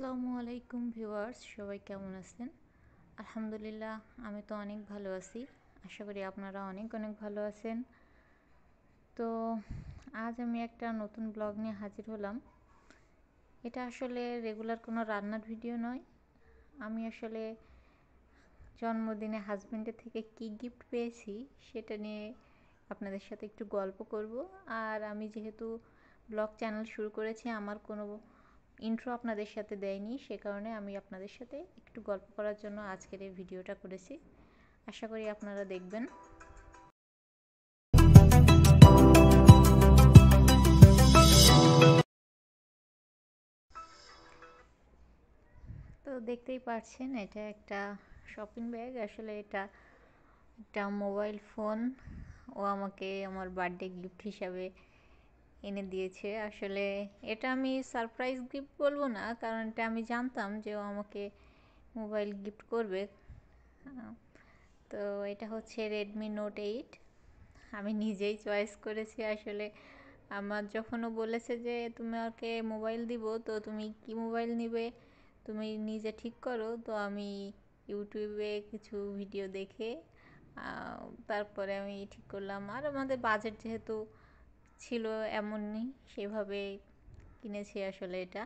আসসালামু আলাইকুম ভিউয়ার্স সবাই কেমন আছেন আলহামদুলিল্লাহ আমি তো অনেক ভালো আছি আশা করি আপনারা অনেক অনেক ভালো আছেন তো আজ আমি একটা নতুন ব্লগ নিয়ে হাজির হলাম এটা আসলে রেগুলার কোনো রান্নার ভিডিও নয় আমি আসলে জন্মদিনে হাজব্যান্ডের থেকে কি গিফট পেয়েছি সেটা নিয়ে আপনাদের সাথে একটু গল্প করব আর আমি যেহেতু ব্লগ চ্যানেল শুরু করেছি আমার কোনো ইন্ট্রো আপনাদের সাথে দেয়নি সে কারণে আমি আপনাদের সাথে একটু গল্প করার জন্য আজকের এই ভিডিওটা করেছি আশা করি আপনারা দেখবেন তো দেখতেই পাচ্ছেন এটা একটা শপিং ব্যাগ আসলে এটা একটা মোবাইল ফোন ও আমাকে আমার বার্থডে গিফট হিসাবে এনে দিয়েছে আসলে এটা আমি সারপ্রাইজ গিফট বলবো না কারণ এটা আমি জানতাম যে ও আমাকে মোবাইল গিফট করবে তো এটা হচ্ছে রেডমি নোট এইট আমি নিজেই চয়েস করেছি আসলে আমার যখন ও বলেছে যে তুমি আমাকে মোবাইল দিব তো তুমি কি মোবাইল নিবে তুমি নিজে ঠিক করো তো আমি ইউটিউবে কিছু ভিডিও দেখে তারপরে আমি ঠিক করলাম আর আমাদের বাজেট যেহেতু ছিল এমনই সেভাবে কিনেছি আসলে এটা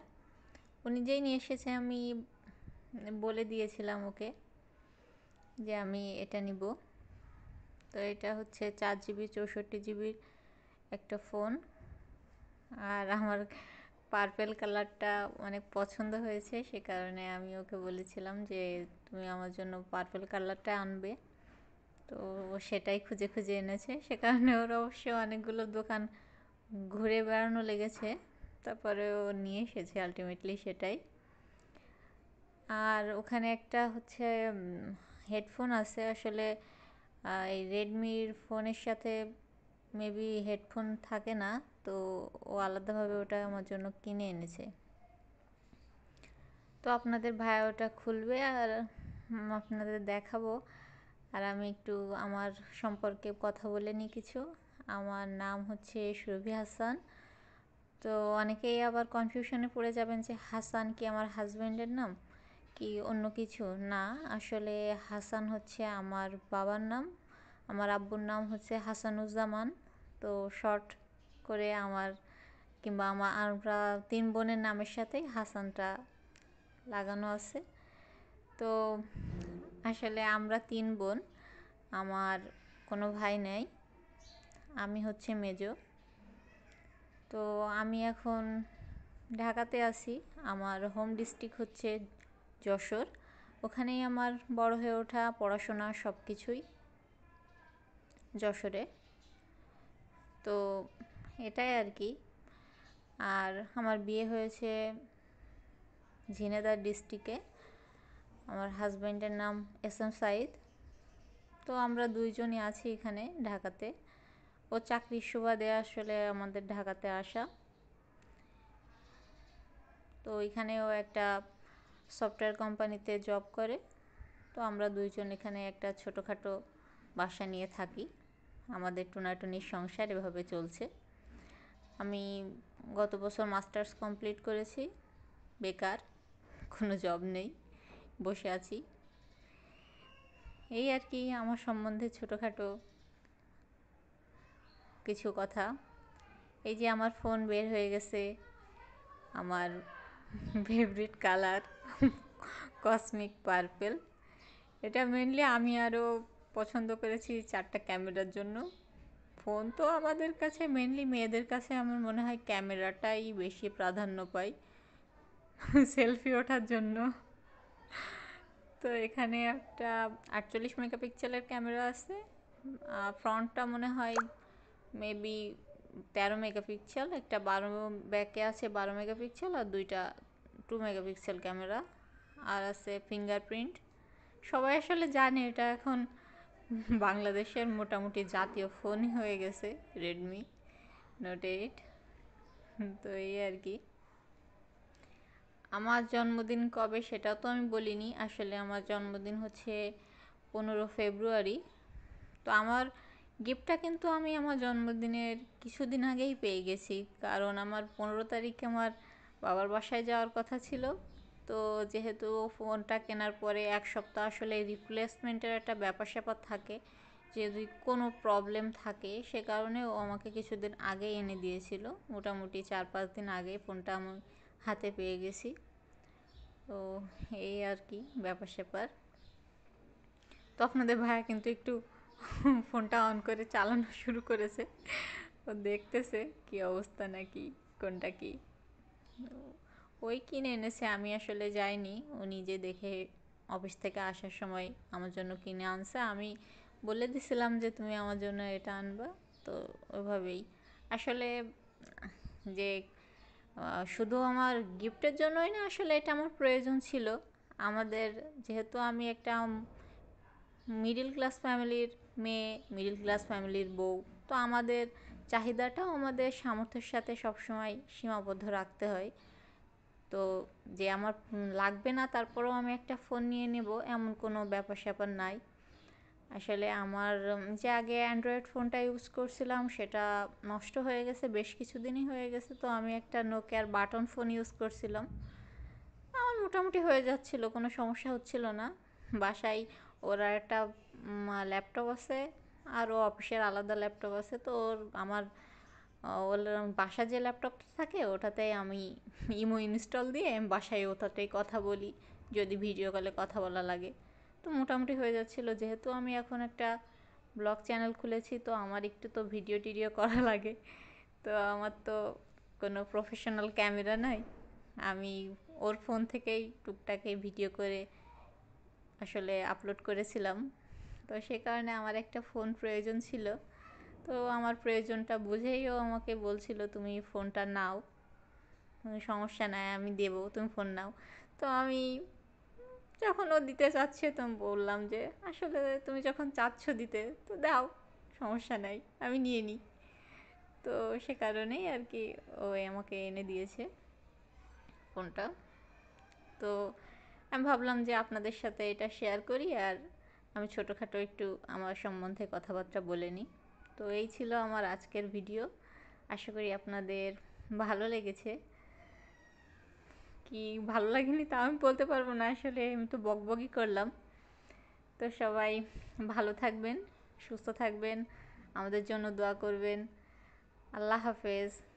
ও নিজেই নিয়ে এসেছে আমি বলে দিয়েছিলাম ওকে যে আমি এটা নিব তো এটা হচ্ছে চার জিবি চৌষট্টি জিবির একটা ফোন আর আমার পার্পেল কালারটা অনেক পছন্দ হয়েছে সে কারণে আমি ওকে বলেছিলাম যে তুমি আমার জন্য পার্পেল কালারটা আনবে তো সেটাই খুঁজে খুঁজে এনেছে সে কারণে ওর অবশ্য অনেকগুলো দোকান ঘুরে বেড়ানো লেগেছে তারপরে ও নিয়ে এসেছে আলটিমেটলি সেটাই আর ওখানে একটা হচ্ছে হেডফোন আছে আসলে এই রেডমির ফোনের সাথে মেবি হেডফোন থাকে না তো ও আলাদাভাবে ওটা আমার জন্য কিনে এনেছে তো আপনাদের ভাই ওটা খুলবে আর আপনাদের দেখাবো আর আমি একটু আমার সম্পর্কে কথা বলে নিই কিছু আমার নাম হচ্ছে সুরভি হাসান তো অনেকেই আবার কনফিউশনে পড়ে যাবেন যে হাসান কি আমার হাজব্যান্ডের নাম কি অন্য কিছু না আসলে হাসান হচ্ছে আমার বাবার নাম আমার আব্বুর নাম হচ্ছে হাসানুজ্জামান তো শর্ট করে আমার কিংবা আমার আমরা তিন বোনের নামের সাথে হাসানটা লাগানো আছে তো আসলে আমরা তিন বোন আমার কোনো ভাই নেই আমি হচ্ছে মেজ তো আমি এখন ঢাকাতে আছি আমার হোম ডিস্ট্রিক্ট হচ্ছে যশোর ওখানেই আমার বড় হয়ে ওঠা পড়াশোনা সব কিছুই যশোরে তো এটাই আর কি আর আমার বিয়ে হয়েছে ঝিনেদার ডিস্ট্রিক্টে আমার হাজব্যান্ডের নাম এস এম সাইদ তো আমরা দুইজনই আছি এখানে ঢাকাতে ও চাকরির সুবাদে আসলে আমাদের ঢাকাতে আসা তো এখানেও একটা সফটওয়্যার কোম্পানিতে জব করে তো আমরা দুইজন এখানে একটা ছোটোখাটো বাসা নিয়ে থাকি আমাদের টুনাটুনির সংসার এভাবে চলছে আমি গত বছর মাস্টার্স কমপ্লিট করেছি বেকার কোনো জব নেই বসে আছি এই আর কি আমার সম্বন্ধে ছোটোখাটো কিছু কথা এই যে আমার ফোন বের হয়ে গেছে আমার ফেভারিট কালার কসমিক পার্পেল এটা মেনলি আমি আরও পছন্দ করেছি চারটা ক্যামেরার জন্য ফোন তো আমাদের কাছে মেনলি মেয়েদের কাছে আমার মনে হয় ক্যামেরাটাই বেশি প্রাধান্য পাই সেলফি ওঠার জন্য তো এখানে একটা আটচল্লিশ মেগাপিক্সেলের ক্যামেরা আছে ফ্রন্টটা মনে হয় মেবি তেরো মেগাপিক্সেল একটা বারো ব্যাকে আছে বারো মেগাপিক্সেল আর দুইটা টু মেগাপিক্সেল ক্যামেরা আর আছে ফিঙ্গারপ্রিন্ট সবাই আসলে জানে এটা এখন বাংলাদেশের মোটামুটি জাতীয় ফোনই হয়ে গেছে রেডমি নোট এইট তো এই আর কি আমার জন্মদিন কবে সেটা তো আমি বলিনি আসলে আমার জন্মদিন হচ্ছে পনেরো ফেব্রুয়ারি তো আমার গিফটটা কিন্তু আমি আমার জন্মদিনের কিছুদিন আগেই পেয়ে গেছি কারণ আমার পনেরো তারিখে আমার বাবার বাসায় যাওয়ার কথা ছিল তো যেহেতু ফোনটা কেনার পরে এক সপ্তাহ আসলে রিপ্লেসমেন্টের একটা ব্যাপার স্যাপার থাকে যদি কোনো প্রবলেম থাকে সে কারণে ও আমাকে কিছুদিন আগে এনে দিয়েছিল মোটামুটি চার পাঁচ দিন আগে ফোনটা আমি হাতে পেয়ে গেছি তো এই আর কি ব্যাপার স্যাপার তো আপনাদের ভাইয়া কিন্তু একটু ফোনটা অন করে চালানো শুরু করেছে ও দেখতেছে কি অবস্থা নাকি কোনটা কি ওই কিনে এনেছে আমি আসলে যাইনি ও নিজে দেখে অফিস থেকে আসার সময় আমার জন্য কিনে আনছে আমি বলে দিছিলাম যে তুমি আমার জন্য এটা আনবা তো ওইভাবেই আসলে যে শুধু আমার গিফটের জন্যই না আসলে এটা আমার প্রয়োজন ছিল আমাদের যেহেতু আমি একটা মিডিল ক্লাস ফ্যামিলির মেয়ে মিডিল ক্লাস ফ্যামিলির বউ তো আমাদের চাহিদাটাও আমাদের সামর্থ্যের সাথে সবসময় সীমাবদ্ধ রাখতে হয় তো যে আমার লাগবে না তারপরেও আমি একটা ফোন নিয়ে নেব এমন কোনো ব্যাপার স্যাপার নাই আসলে আমার যে আগে অ্যান্ড্রয়েড ফোনটা ইউজ করছিলাম সেটা নষ্ট হয়ে গেছে বেশ কিছুদিনই হয়ে গেছে তো আমি একটা নোকিয়ার বাটন ফোন ইউজ করছিলাম আমার মোটামুটি হয়ে যাচ্ছিল কোনো সমস্যা হচ্ছিল না বাসায় ওর আর একটা ল্যাপটপ আছে আর ও অফিসের আলাদা ল্যাপটপ আছে তো ওর আমার ওর বাসা যে ল্যাপটপটা থাকে ওটাতে আমি ইমো ইনস্টল দিয়ে আমি বাসায় ওটাতেই কথা বলি যদি ভিডিও কলে কথা বলা লাগে তো মোটামুটি হয়ে যাচ্ছিলো যেহেতু আমি এখন একটা ব্লগ চ্যানেল খুলেছি তো আমার একটু তো ভিডিও টিডিও করা লাগে তো আমার তো কোনো প্রফেশনাল ক্যামেরা নাই আমি ওর ফোন থেকেই টুকটাকে ভিডিও করে আসলে আপলোড করেছিলাম তো সে কারণে আমার একটা ফোন প্রয়োজন ছিল তো আমার প্রয়োজনটা বুঝেই ও আমাকে বলছিল তুমি ফোনটা নাও সমস্যা নাই আমি দেবো তুমি ফোন নাও তো আমি যখন ও দিতে চাচ্ছে তো বললাম যে আসলে তুমি যখন চাচ্ছ দিতে তো দাও সমস্যা নাই আমি নিয়ে নিই তো সে কারণেই আর কি ও আমাকে এনে দিয়েছে ফোনটা তো আমি ভাবলাম যে আপনাদের সাথে এটা শেয়ার করি আর আমি ছোটোখাটো একটু আমার সম্বন্ধে কথাবার্তা বলে নিই তো এই ছিল আমার আজকের ভিডিও আশা করি আপনাদের ভালো লেগেছে কি ভালো লাগেনি তা আমি বলতে পারবো না আসলে আমি তো বকবকি করলাম তো সবাই ভালো থাকবেন সুস্থ থাকবেন আমাদের জন্য দোয়া করবেন আল্লাহ হাফেজ